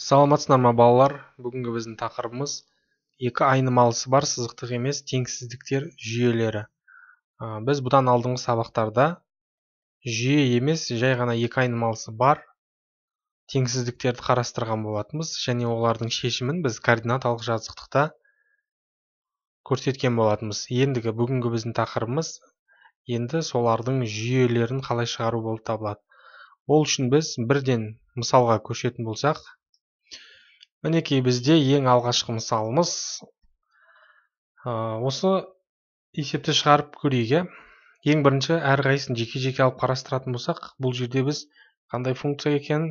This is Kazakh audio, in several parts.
саламатсыздар ма балалар бүгінгі біздің тақырыбымыз екі айнымалысы бар сызықтық емес теңсіздіктер жүйелері ә, біз бұдан алдыңғы сабақтарда жүйе емес жай ғана екі айнымалысы бар теңсіздіктерді қарастырған болатынбыз және олардың шешімін біз координаталық жазықтықта көрсеткен болатынбыз ендігі бүгінгі біздің тақырыбымыз енді солардың жүйелерін қалай шығару болып табылады ол үшін біз бірден мысалға көшетін болсақ мінекей бізде ең алғашқы мысалымыз осы есепті шығарып көрейік иә ең бірінші әрқайсысын жеке жеке алып қарастыратын болсақ бұл жерде біз қандай функция екенін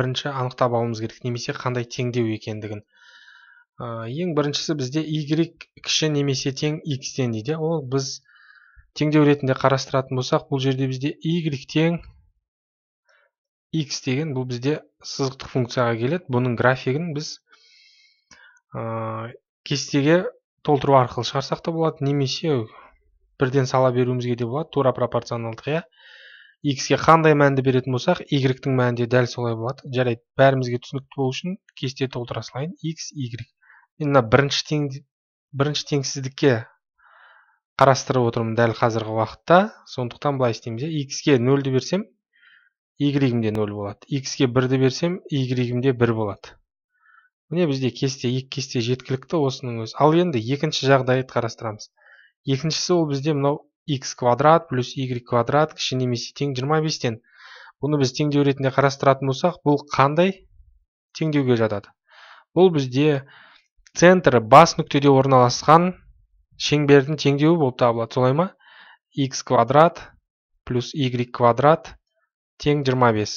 бірінші анықтап алуымыз керек немесе қандай теңдеу екендігін ең біріншісі бізде y кіші немесе тең x-тен дейді ол біз теңдеу ретінде қарастыратын болсақ бұл жерде бізде y тең x деген бұл бізде сызықтық функцияға келеді бұның графигін біз ә, кестеге толтыру арқылы шығарсақ та болады немесе бірден сала беруімізге де болады тура пропорционалдық иә x-ге қандай мәнді беретін болсақ y-тің мәні де дәл солай болады жарайды бәрімізге түсінікті болу үшін кесте толтыра салайын x y мен мына бірінші тең бірінші теңсіздікке қарастырып отырмын дәл қазіргі уақытта сондықтан былай істейміз иә x-ге нөлді берсем y игрегімде 0 болады X-ге 1-ді берсем y игрегімде 1 болады міне бізде кесте екі кесте жеткілікті осының өз. ал енді екінші жағдайды қарастырамыз екіншісі ол бізде мынау x квадрат плюс y квадрат кіші немесе тең 25-тен бұны біз теңдеу ретінде қарастыратын болсақ бұл қандай теңдеуге жатады бұл бізде центрі бас нүктеде орналасқан шеңбердің теңдеуі болып табылады солай ма x квадрат плюс y квадрат тең жиырма бес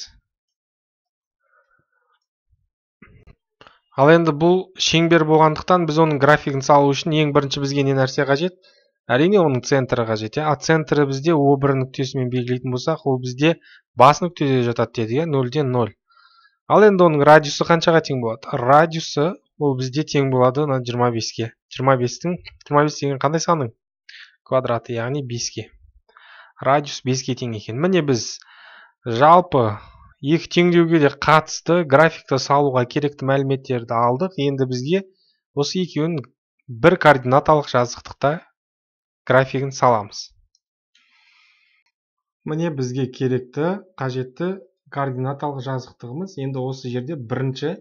ал енді бұл шеңбер болғандықтан біз оның графигін салу үшін ең бірінші бізге не нәрсе қажет әрине оның центрі қажет иә а центрі бізде о бір нүктесімен белгілейтін болсақ ол бізде бас нүктеде жатады деді 0 иә, нөлден 0. ал енді оның радиусы қаншаға тең болады радиусы ол бізде тең болады мына жиырма беске жиырма бестің жиырма бес деген қандай санның квадраты яғни беске радиус беске тең екен міне біз жалпы екі теңдеуге де қатысты графикті салуға керекті мәліметтерді алдық енді бізге осы екеуін бір координаталық жазықтықта графигін саламыз міне бізге керекті қажетті координаталық жазықтығымыз енді осы жерде бірінші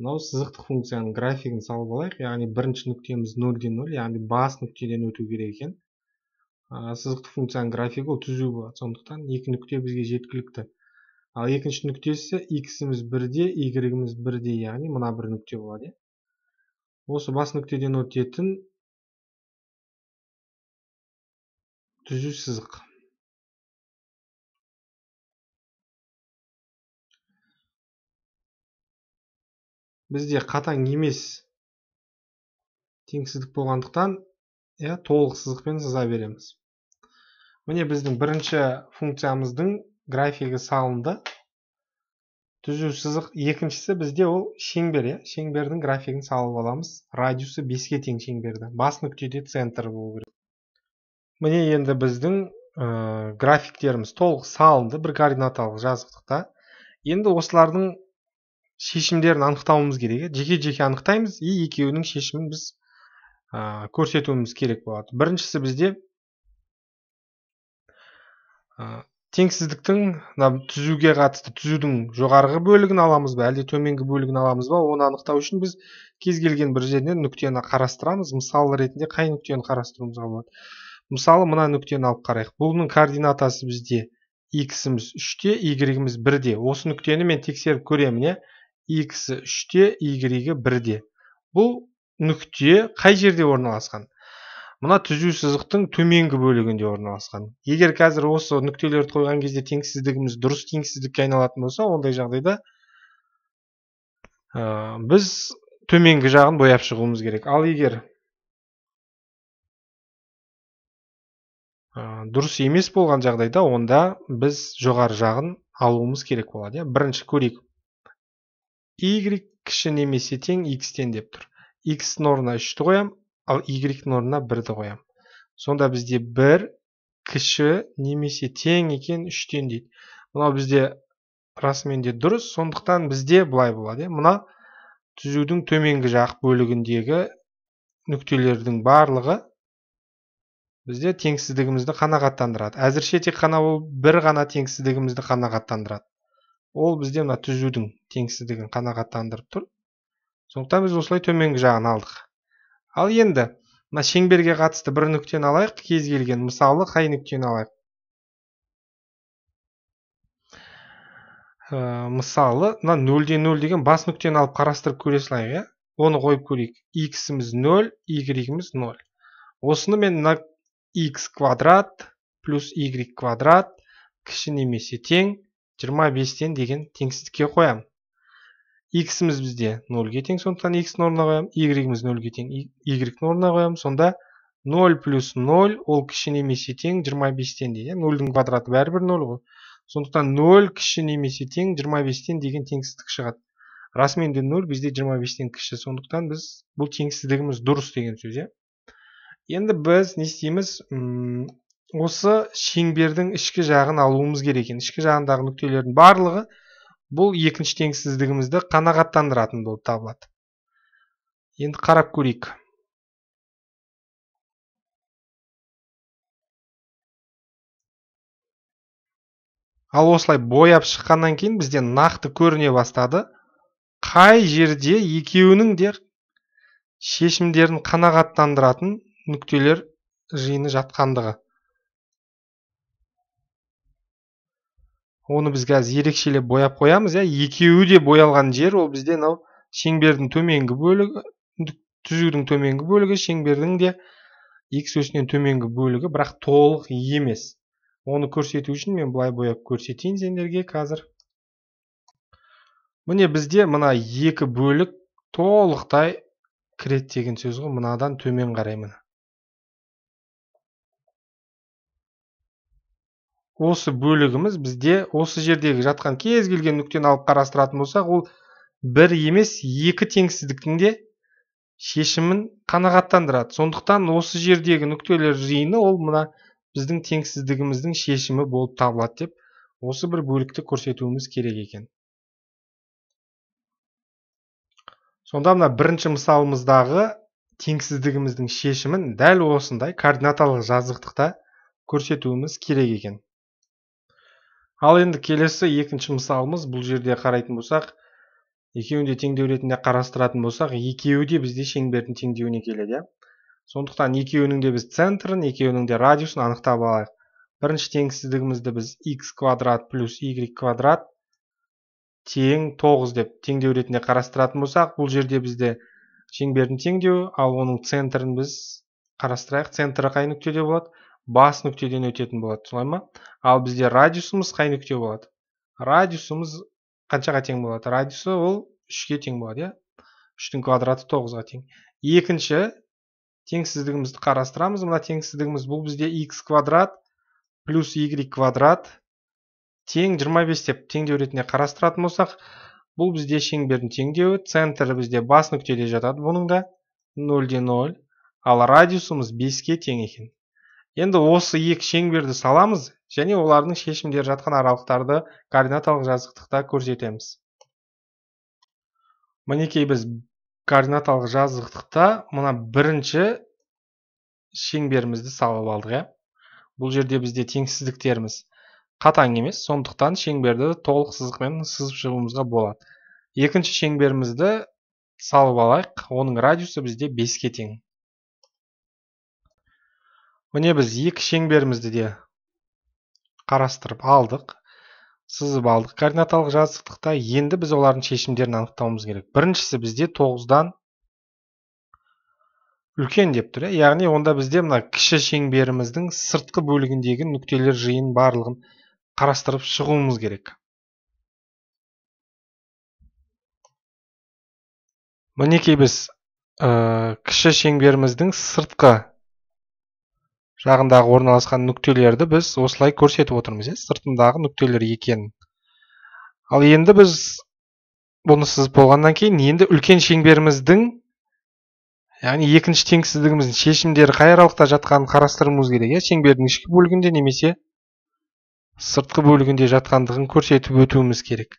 мынау сызықтық функцияның графигін салып алайық яғни бірінші нүктеміз нөлден нөл яғни бас нүктеден өту керек екен сызықтық функцияның графигі ол түзу болады сондықтан екі нүкте бізге жеткілікті ал екінші нүктесі х-іміз бірде y бірде яғни мына бір нүкте болады иә. осы бас нүктеден өтетін түзу сызық бізде қатаң емес теңсіздік болғандықтан иә толық сызықпен сыза береміз міне біздің бірінші функциямыздың графигі салынды түзу сызық екіншісі бізде ол шеңбер иә шеңбердің графигін салып аламыз радиусы беске тең шеңберді бас нүктеде центр болу керек міне енді біздің ә, графиктеріміз толық салынды бір координаталық жазықтықта енді осылардың шешімдерін анықтауымыз керек иә. жеке жеке анықтаймыз и екеуінің шешімін біз ә, көрсетуіміз керек болады біріншісі бізде ә, теңсіздіктің мына түзуге қатысты түзудің жоғарғы бөлігін аламыз ба әлде төменгі бөлігін аламыз ба оны анықтау үшін біз кез келген бір жерінен нүктені қарастырамыз мысал ретінде қай нүктені қарастыруымызға болады мысалы мына нүктені алып қарайық бұның координатасы бізде иксіміз үште игрегіміз бірде осы нүктені мен тексеріп көремін иә иксі үште игрегі бірде бұл нүкте қай жерде орналасқан мына түзу сызықтың төменгі бөлігінде орналасқан егер қазір осы нүктелерді қойған кезде теңсіздігіміз дұрыс теңсіздікке айналатын болса ондай жағдайда ә, біз төменгі жағын бояп шығуымыз керек ал егер ә, дұрыс емес болған жағдайда онда біз жоғары жағын алуымыз керек болады иә бірінші көрейік y кіші немесе тең x-тен деп тұр x орнына 3-ті қоям, ал y орнына 1-ді қоям. Сонда бізде 1 кіші немесе тең екен 3-тен дейді. Мынау бізде расымен де дұрыс, сондықтан бізде былай болады. Иә. Мына түзудің төменгі жақ бөлігіндегі нүктелердің барлығы бізде теңсіздігімізді қанағаттандырады. Әзірше тек қана ол бір ғана теңсіздігімізді қанағаттандырады. Ол бізде мына түзудің теңсіздігін қанағаттандырып тұр сондықтан біз осылай төменгі жағын алдық ал енді мына шеңберге қатысты бір нүктені алайық кез келген мысалы қай нүктені алайық ә, э, мысалы мына нөлден нөл деген бас нүктені алып қарастырып көре салайық иә оны қойып көрейік иксіміз нөл игрегіміз нөл осыны мен мына квадрат плюс y квадрат кіші немесе тең 25-тен деген теңсіздікке қоямын x x-іміз бізде 0-ге тең сондықтан x ні орнына қоямын y-іміз 0-ге тең y-ні орнына сонда 0 плюс 0 ол кіші немесе тең 25-тен дейді дің квадраты бәрібір 0 ғой сондықтан 0 кіші немесе тең 25-тен деген теңсіздік шығады расымен де 0 бізде 25-тен кіші сондықтан біз бұл теңсіздігіміз дұрыс деген сөз иә енді біз не істейміз осы шеңбердің ішкі жағын алуымыз керек екен ішкі жағындағы нүктелердің барлығы бұл екінші теңсіздігімізді қанағаттандыратын болып табылады енді қарап көрейік ал осылай бояп шыққаннан кейін бізде нақты көріне бастады қай жерде екеуінің де шешімдерін қанағаттандыратын нүктелер жиыны жатқандығы оны біз қазір ерекшелеп бояп қоямыз иә екеуі де боялған жер ол бізде мынау шеңбердің төменгі бөлігі түзудің төменгі бөлігі шеңбердің де x өсінен төменгі бөлігі бірақ толық емес оны көрсету үшін мен былай бояп көрсетейін сендерге қазір міне бізде мына екі бөлік толықтай кіреді деген сөз ғой мынадан төмен қарай міне осы бөлігіміз бізде осы жердегі жатқан кез келген нүктені алып қарастыратын болсақ ол бір емес екі теңсіздіктің де шешімін қанағаттандырады сондықтан осы жердегі нүктелер жиыны ол мына біздің теңсіздігіміздің шешімі болып табылады деп осы бір бөлікті көрсетуіміз керек екен сонда мына бірінші мысалымыздағы теңсіздігіміздің шешімін дәл осындай координаталық жазықтықта көрсетуіміз керек екен ал енді келесі екінші мысалымыз бұл жерде қарайтын болсақ екеуін де теңдеу ретінде қарастыратын болсақ екеуі де бізде шеңбердің теңдеуіне келеді иә сондықтан екеуінің де біз центрін екеуінің де радиусын анықтап алайық бірінші теңсіздігімізді біз x квадрат плюс y квадрат тең 9 деп теңдеу ретінде қарастыратын болсақ бұл жерде бізде шеңбердің теңдеуі ал оның центрін біз қарастырайық центрі қай нүктеде болады бас нүктеден өтетін болады солай ма ал бізде радиусымыз қай нүкте болады радиусымыз қаншаға тең болады радиусы ол үшке тең болады иә үштің квадраты тоғызға тең екінші теңсіздігімізді қарастырамыз мына теңсіздігіміз бұл бізде x квадрат плюс y квадрат тең 25 деп теңдеу ретінде қарастыратын болсақ бұл бізде шеңбердің теңдеуі центрі бізде бас нүктеде жатады бұның да де0 ал радиусымыз 5-ке тең екен енді осы екі шеңберді саламыз және олардың шешімдері жатқан аралықтарды координаталық жазықтықта көрсетеміз мінекей біз координаталық жазықтықта мына бірінші шеңберімізді салып алдық иә бұл жерде бізде теңсіздіктеріміз қатаң емес сондықтан шеңберді толық сызықпен сызып шығуымызға болады екінші шеңберімізді салып алайық оның радиусы бізде беске тең міне біз екі шеңберімізді де қарастырып алдық сызып алдық координаталық жазықтықта енді біз олардың шешімдерін анықтауымыз керек біріншісі бізде тоғыздан үлкен деп тұр иә. яғни онда бізде мына кіші шеңберіміздің сыртқы бөлігіндегі нүктелер жиын барлығын қарастырып шығуымыз керек мінекей біз ә, кіші шеңберіміздің сыртқы жағындағы орналасқан нүктелерді біз осылай көрсетіп отырмыз иә сыртындағы нүктелер екенін ал енді біз бұны сызып болғаннан кейін енді үлкен шеңберіміздің яғни екінші теңсіздігіміздің шешімдері қай аралықта жатқанын қарастыруымыз керек иә шеңбердің ішкі бөлігінде немесе сыртқы бөлігінде жатқандығын көрсетіп өтуіміз керек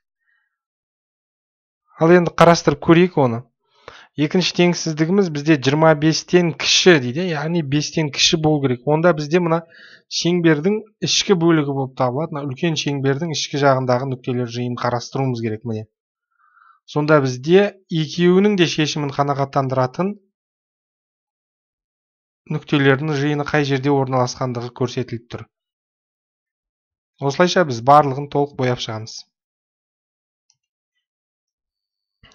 ал енді қарастырып көрейік оны екінші теңсіздігіміз бізде 25-тен кіші дейді яғни 5-тен кіші болу керек онда бізде мына шеңбердің ішкі бөлігі болып табылады мына үлкен шеңбердің ішкі жағындағы нүктелер жиынын қарастыруымыз керек міне сонда бізде екеуінің де шешімін қанағаттандыратын нүктелердің жиыны қай жерде орналасқандығы көрсетіліп тұр осылайша біз барлығын толық бояп шығамыз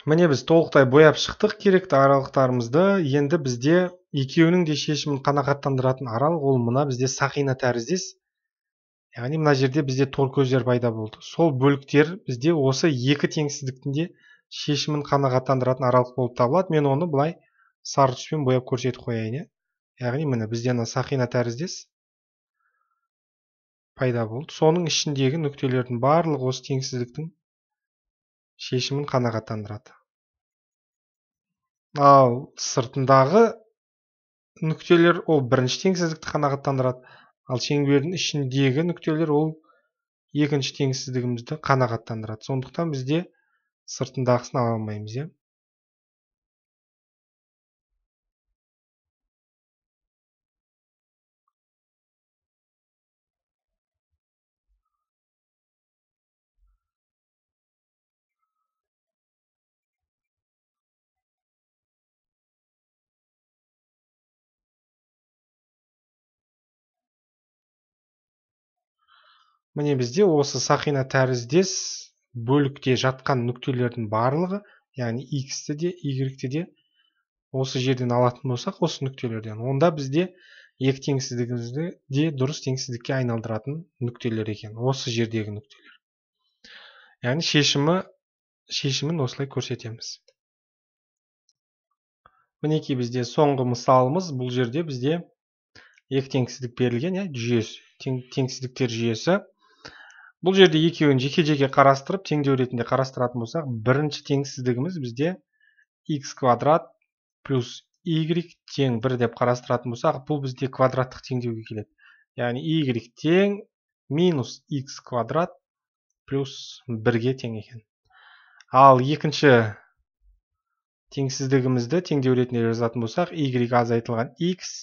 міне біз толықтай бояп шықтық керекті аралықтарымызды енді бізде екеуінің де шешімін қанағаттандыратын аралық ол мына бізде сақина тәріздес яғни мына жерде бізде тор көздер пайда болды сол бөліктер бізде осы екі теңсіздіктің де шешімін қанағаттандыратын аралық болып табылады мен оны былай сары түспен бояп көрсетіп қояйын иә яғни міне бізде мына сақина тәріздес пайда болды соның ішіндегі нүктелердің барлығы осы теңсіздіктің шешімін қанағаттандырады ал сыртындағы нүктелер ол бірінші теңсіздікті қанағаттандырады ал шеңбердің ішіндегі нүктелер ол екінші теңсіздігімізді қанағаттандырады сондықтан бізде сыртындағысын ала алмаймыз иә міне бізде осы сақина тәріздес бөлікте жатқан нүктелердің барлығы яғни x ті де y-ті де осы жерден алатын болсақ осы нүктелерден онда бізде екі теңсіздігімізді де дұрыс теңсіздікке айналдыратын нүктелер екен осы жердегі нүктелер яғни шешімі шешімін осылай көрсетеміз мінекей бізде соңғы мысалымыз бұл жерде бізде екі теңсіздік берілген иә жүйесі теңсіздіктер жүйесі бұл жерде екеуін жеке жеке қарастырып теңдеу ретінде қарастыратын болсақ бірінші теңсіздігіміз бізде x квадрат плюс y тең бір деп қарастыратын болсақ бұл бізде квадраттық теңдеуге келеді яғни y тең минус x квадрат плюс бірге тең екен ал екінші теңсіздігімізді теңдеу ретінде жазатын болсақ y азайтылған x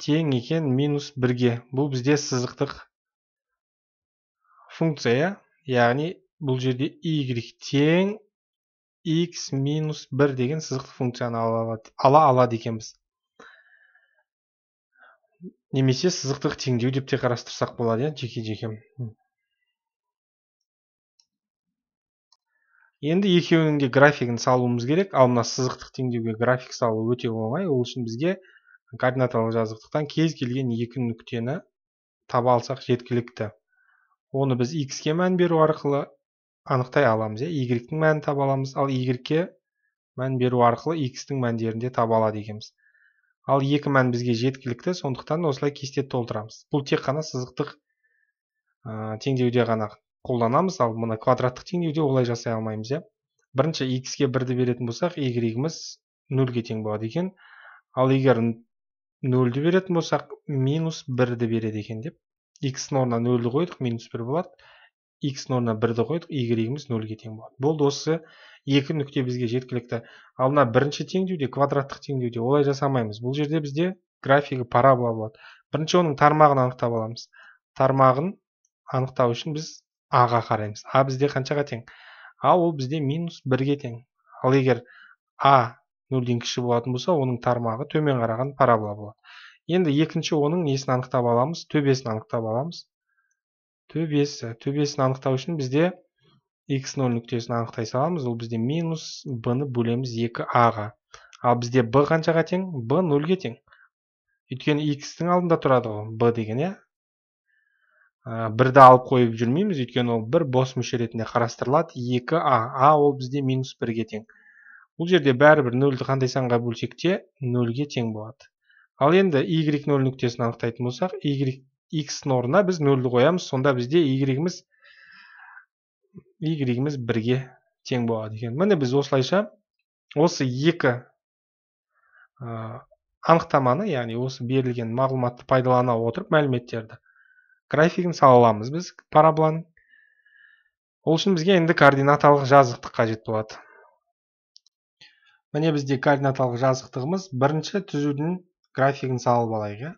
тең екен минус бірге бұл бізде сызықтық функция яғни бұл жерде y тең x минус 1 деген сызықты функцияны ала алады екенбіз немесе сызықтық теңдеу деп те қарастырсақ болады иә жеке жеке енді екеуінің де графигін салуымыз керек ал мына сызықтық теңдеуге график салу өте оңай ол үшін бізге координаталық жазықтықтан кез келген екі нүктені таба алсақ жеткілікті оны біз x ке мән беру арқылы анықтай аламыз иә y-тің мәнін таба аламыз ал y ке мән беру арқылы x-тің де таба алады екенбіз ал екі мән бізге жеткілікті сондықтан осылай кесте толтырамыз бұл тек қана сызықтық теңдеуде ғана қолданамыз ал мына квадраттық теңдеуде олай жасай алмаймыз иә бірінші x ке бірді беретін болсақ y-іміз нөлге тең болады екен ал егер нөлді беретін болсақ минус бірді береді екен деп x орнына орнына нөлді қойдық минус бір болады x орнына орнына бірді қойдық игрегіміз нөлге тең болады болды осы екі нүкте бізге жеткілікті ал мына бірінші теңдеуде квадраттық теңдеуде олай жасамаймыз бұл жерде бізде графигі парабола болады бірінші оның тармағын анықтап аламыз тармағын анықтау үшін біз аға қараймыз а бізде қаншаға тең а ол бізде минус бірге тең ал егер а нөлден кіші болатын болса оның тармағы төмен қараған парабола болады енді екінші оның несін анықтап аламыз төбесін анықтап аламыз төбесі төбесін анықтау үшін бізде x 0 нүктесін анықтай саламыз ол бізде минус b ны бөлеміз 2 а ға ал бізде b қаншаға тең b 0-ге тең өйткені x-тің алдында тұрады ғой b деген иә бірді алып қойып жүрмейміз өйткені ол бір бос мүше ретінде қарастырылады 2 а а ол бізде минус 1-ге тең бұл жерде бәрібір нөлді қандай санға бөлсек те 0-ге тең болады ал енді y нөл нүктесін анықтайтын болсақ y x орнына біз нөлді қоямыз сонда бізде y-іміз y-іміз бірге тең болады екен міне біз осылайша осы екі ә, анықтаманы яғни осы берілген мағлұматты пайдалана отырып мәліметтерді графигін сала аламыз біз параболаны. ол үшін бізге енді координаталық жазықтық қажет болады міне бізде координаталық жазықтығымыз бірінші түзудің графигін салып алайық иә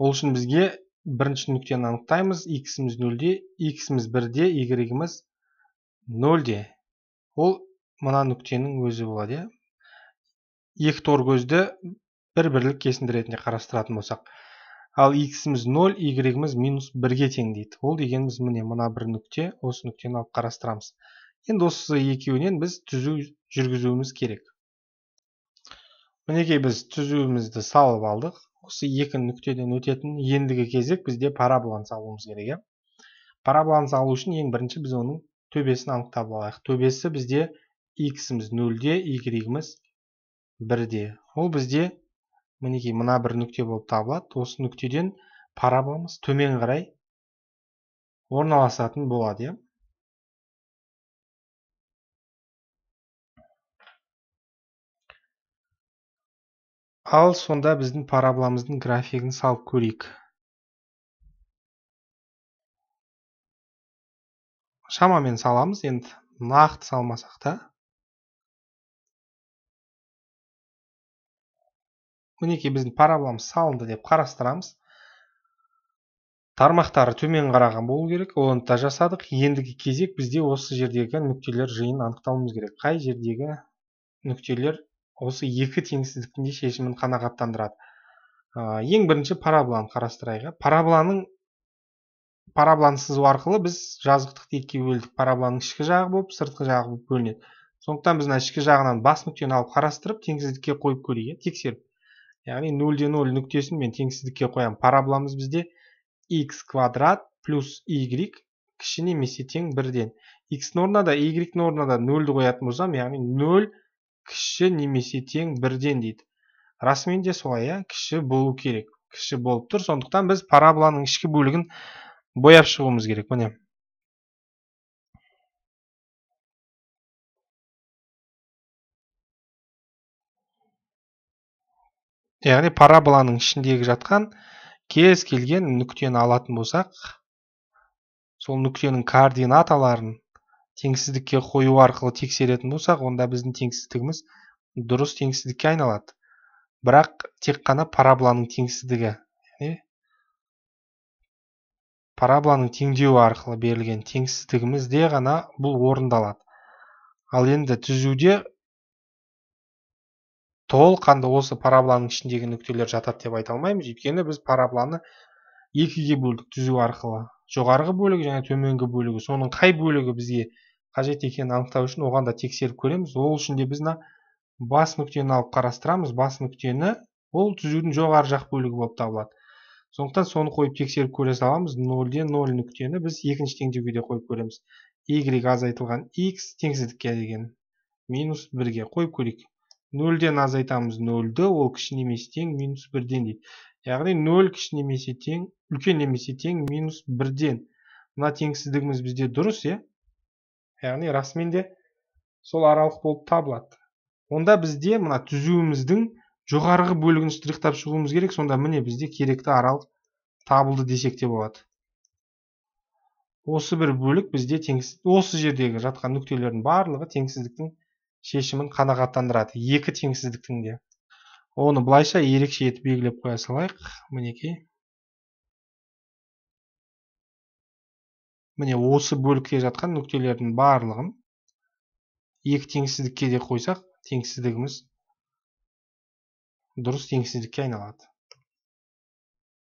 ол үшін бізге бірінші нүктені анықтаймыз х-іміз нөлде х-іміз бірде y нөлде ол мына нүктенің өзі болады иә екі көзді бір бірлік кесінді ретінде қарастыратын болсақ ал х-іміз 0, y минус бірге тең дейді ол дегеніміз міне мына бір нүкте осы нүктені алып қарастырамыз енді осы екеуінен біз түзу жүргізуіміз керек мінекей біз түзуімізді салып алдық осы екі нүктеден өтетін ендігі кезек бізде параболаны салуымыз керек иә параболаны салу үшін ең бірінші біз оның төбесін анықтап алайық төбесі бізде х-іміз нөлде y бірде ол бізде мінекей мына бір нүкте болып табылады осы нүктеден параболамыз төмен қарай орналасатын болады иә ал сонда біздің параболамыздың графигін салып көрейік шамамен саламыз енді нақты салмасақ та мінекей біздің параболамыз салынды деп қарастырамыз тармақтары төмен қараған болу керек оны да жасадық ендігі кезек бізде осы жердегі нүктелер жиынын анықтауымыз керек қай жердегі нүктелер осы екі теңсіздіктің де шешімін қанағаттандырады ә, ең бірінші парабланы қарастырайық иә параболаның парабланы сызу арқылы біз жазықтықты екіге бөлдік парабланың ішкі жағы болып сыртқы жағы болып бөлінеді сондықтан біз мына ішкі жағынан бас нүктені алып қарастырып теңсіздікке қойып көрейік иә тексеріп яғни нөлде нөль нүктесін мен теңсіздікке қоямын парабламыз бізде x квадрат плюс y кіші немесе тең бірден x орнына да y орнына да нөлді қоятын болсам яғни нөл кіші немесе тең бірден дейді расымен де солай иә кіші болу керек кіші болып тұр сондықтан біз параболаның ішкі бөлігін бояп шығуымыз керек міне яғни параболаның ішіндегі жатқан кез келген нүктені алатын болсақ сол нүктенің координаталарын теңсіздікке қою арқылы тексеретін болсақ онда біздің теңсіздігіміз дұрыс теңсіздікке айналады бірақ тек қана парабланың теңсіздігі Парабланың теңдеуі арқылы берілген теңсіздігімізде ғана бұл орындалады ал енді түзуде толыққанды осы парабланың ішіндегі нүктелер жатады деп айта алмаймыз өйткені біз парабланы екіге бөлдік түзу арқылы жоғарғы бөлігі және төменгі бөлігі соның қай бөлігі бізге қажет екенін анықтау үшін оған да тексеріп көреміз ол үшін де біз мына бас нүктені алып қарастырамыз бас нүктені ол түзудің жоғары жақ бөлігі болып табылады сондықтан соны қойып тексеріп көре саламыз нөлден нөл нүктені біз екінші теңдеуге де қойып көреміз y азайтылған x теңсіздікке деген минус бірге қойып көрейік нөлден азайтамыз нөлді ол кіші немесе тең минус бірден дейді яғни нөл кіші немесе тең үлкен немесе тең минус бірден мына теңсіздігіміз бізде дұрыс иә яғни расымен де сол аралық болып табылады онда бізде мына түзуіміздің жоғарғы бөлігін штрихтап шығуымыз керек сонда міне бізде керекті аралық табылды десек те болады осы бір бөлік бізде теңсіз осы жердегі жатқан нүктелердің барлығы теңсіздіктің шешімін қанағаттандырады екі теңсіздіктің де оны былайша ерекше етіп белгілеп қоя салайық мінекей міне осы бөлікте жатқан нүктелердің барлығын екі теңсіздікке де қойсақ теңсіздігіміз дұрыс теңсіздікке айналады